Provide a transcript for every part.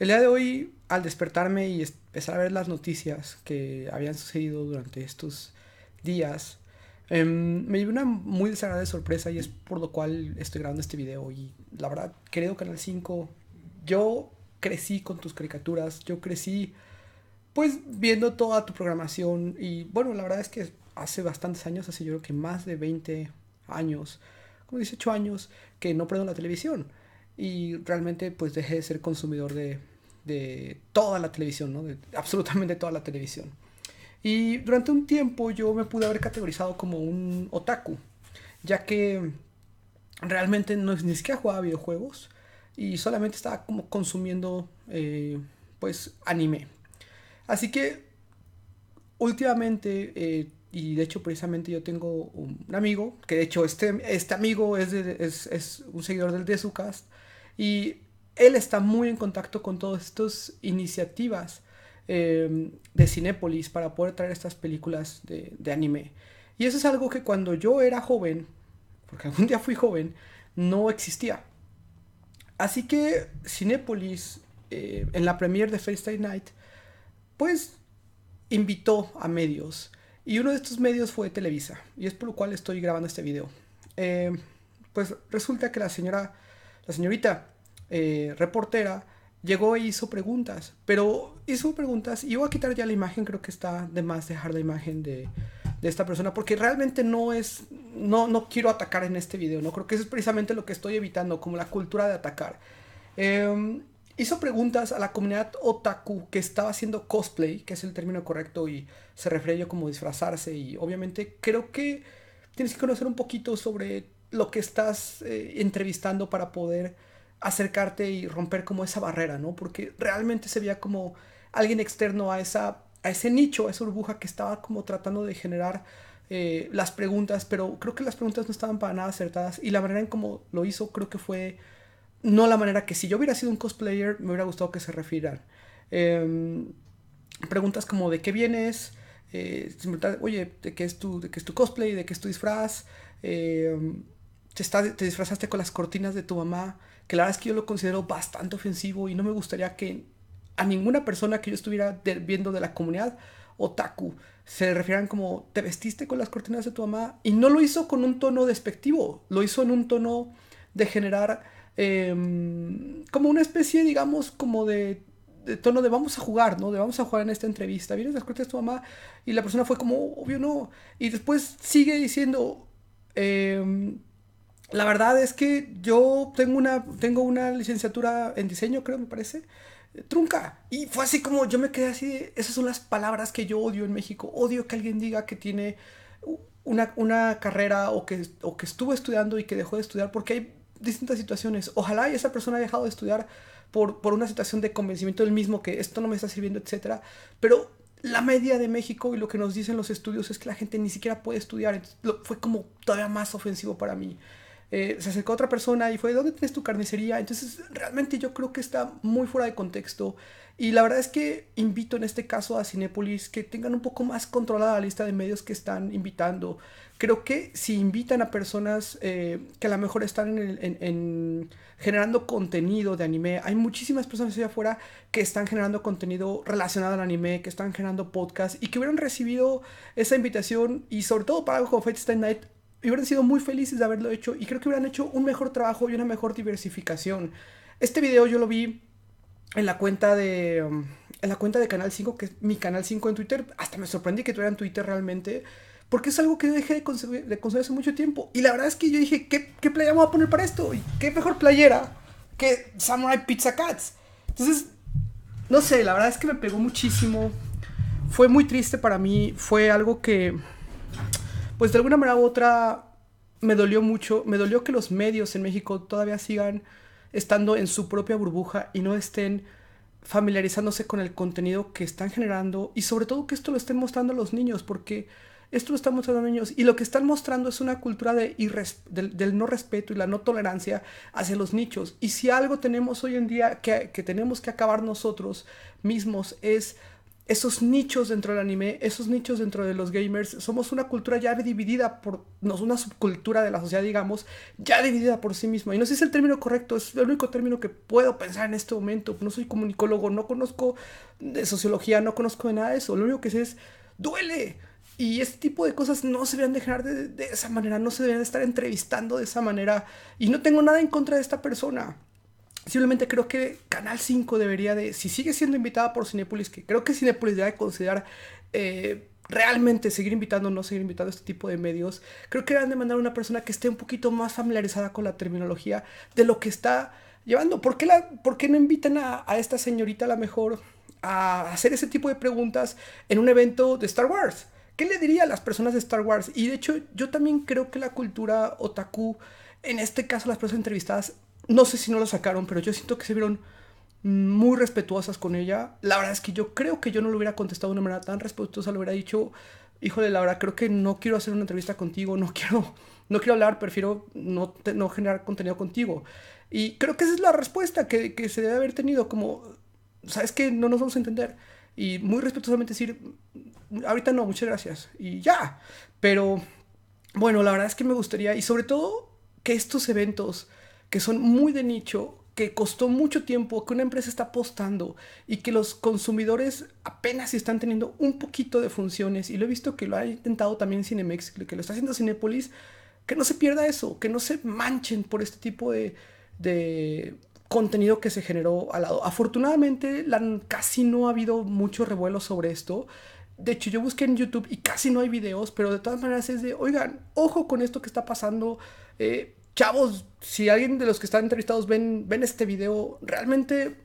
El día de hoy, al despertarme y empezar a ver las noticias que habían sucedido durante estos días, em, me llevé una muy desagradable sorpresa y es por lo cual estoy grabando este video. Y la verdad, querido Canal 5, yo crecí con tus caricaturas, yo crecí pues viendo toda tu programación y bueno, la verdad es que hace bastantes años, hace yo creo que más de 20 años, como 18 años, que no prendo la televisión y realmente pues dejé de ser consumidor de, toda la televisión, ¿no? de absolutamente toda la televisión. Y durante un tiempo yo me pude haber categorizado como un otaku, ya que realmente no, es ni siquiera jugaba videojuegos y solamente estaba como consumiendo eh, pues anime. Así que últimamente eh, y de hecho, precisamente yo tengo un amigo, que de hecho este, este amigo es, es, un seguidor del de su cast, y él está muy en contacto con todas estas iniciativas em, de Cinépolis para poder traer estas películas de, anime. Y eso es algo que cuando yo era joven, porque algún día fui joven, no existía. Así que Cinépolis, eh, en la premiere de First Night, pues invitó a medios y uno de estos medios fue Televisa, y es por lo cual estoy grabando este video. Eh, pues resulta que la señora, la señorita eh, reportera, llegó e hizo preguntas, pero hizo preguntas, y voy a quitar ya la imagen, creo que está de más dejar la imagen de, esta persona, porque realmente no es, no, no quiero atacar en este video, no creo que eso es precisamente lo que estoy evitando, como la cultura de atacar. Eh, hizo preguntas a la comunidad otaku que estaba haciendo cosplay, que es el término correcto y se refiere como disfrazarse y obviamente creo que tienes que conocer un poquito sobre lo que estás eh, entrevistando para poder acercarte y romper como esa barrera, ¿no? Porque realmente se veía como alguien externo a, esa, a ese nicho, a esa burbuja que estaba como tratando de generar eh, las preguntas, pero creo que las preguntas no estaban para nada acertadas y la manera en cómo lo hizo creo que fue no la manera que si yo hubiera sido un cosplayer me hubiera gustado que se refieran. Em, preguntas como de qué vienes, eh, oye, de qué, es tu, de qué es tu cosplay, de qué es tu disfraz, em, te, te disfrazaste con las cortinas de tu mamá, que la verdad es que yo lo considero bastante ofensivo y no me gustaría que a ninguna persona que yo estuviera viendo de la comunidad otaku se refieran como te vestiste con las cortinas de tu mamá y no lo hizo con un tono despectivo, lo hizo en un tono de generar Em, como una especie, digamos, como de, tono de vamos a jugar, ¿no? De vamos a jugar en esta entrevista. Vienes las cortes de tu mamá y la persona fue como, obvio no. Y después sigue diciendo, em, la verdad es que yo tengo una, tengo una licenciatura en diseño, creo, me parece trunca. Y fue así como yo me quedé así, esas son las palabras que yo odio en México. Odio que alguien diga que tiene una, carrera o que, o que estuvo estudiando y que dejó de estudiar, porque hay distintas situaciones. Ojalá esa persona haya dejado de estudiar por, por una situación de convencimiento del mismo, que esto no me está sirviendo, etc. Pero la media de México y lo que nos dicen los estudios es que la gente ni siquiera puede estudiar. fue como todavía más ofensivo para mí. Eh, se acercó a otra persona y fue, ¿dónde tienes tu carnicería? Entonces, realmente yo creo que está muy fuera de contexto. Y la verdad es que invito en este caso a Cinepolis que tengan un poco más controlada la lista de medios que están invitando. Creo que si invitan a personas eh, que a lo mejor están en, generando contenido de anime, hay muchísimas personas allá afuera que están generando contenido relacionado al anime, que están generando podcasts y que hubieran recibido esa invitación y sobre todo para algo como Fate Night y hubieran sido muy felices de haberlo hecho y creo que hubieran hecho un mejor trabajo y una mejor diversificación. Este video yo lo vi en la cuenta de um, en la cuenta de Canal 5, que es mi Canal 5 en Twitter. Hasta me sorprendí que tuvieran Twitter realmente, porque es algo que yo dejé de conseguir hace mucho tiempo. Y la verdad es que yo dije, ¿qué, playera me voy a poner para esto? qué mejor playera que Samurai Pizza Cats? Entonces, no sé, la verdad es que me pegó muchísimo. Fue muy triste para mí, fue algo que pues de alguna manera u otra me dolió mucho, me dolió que los medios en México todavía sigan estando en su propia burbuja y no estén familiarizándose con el contenido que están generando y sobre todo que esto lo estén mostrando a los niños, porque esto lo están mostrando a niños y lo que están mostrando es una cultura de del, no respeto y la no tolerancia hacia los nichos. Y si algo tenemos hoy en día que, que tenemos que acabar nosotros mismos es esos nichos dentro del anime, esos nichos dentro de los gamers. Somos una cultura ya dividida por, no, una subcultura de la sociedad, digamos, ya dividida por sí misma. Y no sé si es el término correcto, es el único término que puedo pensar en este momento. No soy comunicólogo, no conozco de sociología, no conozco de nada de eso. Lo único que sé es, duele. Y este tipo de cosas no se deberían dejar de, esa manera, no se deberían estar entrevistando de esa manera. Y no tengo nada en contra de esta persona simplemente creo que Canal 5 debería de, si sigue siendo invitada por Cinepolis, que creo que Cinepolis debería considerar eh, realmente seguir invitando o no seguir invitando a este tipo de medios, creo que deberían de mandar a una persona que esté un poquito más familiarizada con la terminología de lo que está llevando. ¿Por qué, la, por no invitan a, esta señorita a la mejor a hacer ese tipo de preguntas en un evento de Star Wars? ¿Qué le diría a las personas de Star Wars? Y de hecho, yo también creo que la cultura otaku, en este caso las personas entrevistadas, no sé si no lo sacaron, pero yo siento que se vieron muy respetuosas con ella. La verdad es que yo creo que yo no lo hubiera contestado de una manera tan respetuosa, le hubiera dicho, hijo la verdad, creo que no quiero hacer una entrevista contigo, no quiero, no quiero hablar, prefiero no, no generar contenido contigo. Y creo que esa es la respuesta que, que se debe haber tenido, como, sabes que no nos vamos a entender. Y muy respetuosamente decir, ahorita no, muchas gracias. Y ya. Pero bueno, la verdad es que me gustaría, y sobre todo que estos eventos que son muy de nicho, que costó mucho tiempo, que una empresa está apostando y que los consumidores apenas están teniendo un poquito de funciones. Y lo he visto que lo ha intentado también Cinemex, que lo está haciendo Cinepolis. Que no se pierda eso, que no se manchen por este tipo de, contenido que se generó al lado. Afortunadamente, casi no ha habido mucho revuelo sobre esto. De hecho, yo busqué en YouTube y casi no hay videos, pero de todas maneras es de, oigan, ojo con esto que está pasando. Eh, chavos, si alguien de los que están entrevistados ven, ven este video, realmente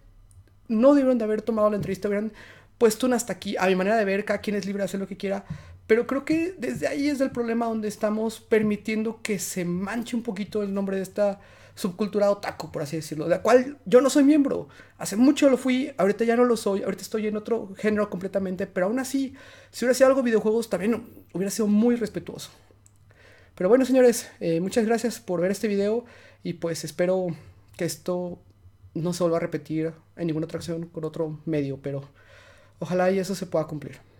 no debieron de haber tomado la entrevista, hubieran puesto un hasta aquí, a mi manera de ver, cada quien es libre de hacer lo que quiera, pero creo que desde ahí es el problema donde estamos permitiendo que se manche un poquito el nombre de esta subcultura taco, por así decirlo, de la cual yo no soy miembro. Hace mucho lo fui, ahorita ya no lo soy, ahorita estoy en otro género completamente, pero aún así, si hubiera sido algo videojuegos, también hubiera sido muy respetuoso. Pero bueno, señores, eh, muchas gracias por ver este video y pues espero que esto no se vuelva a repetir en ninguna otra atracción con otro medio, pero ojalá y eso se pueda cumplir.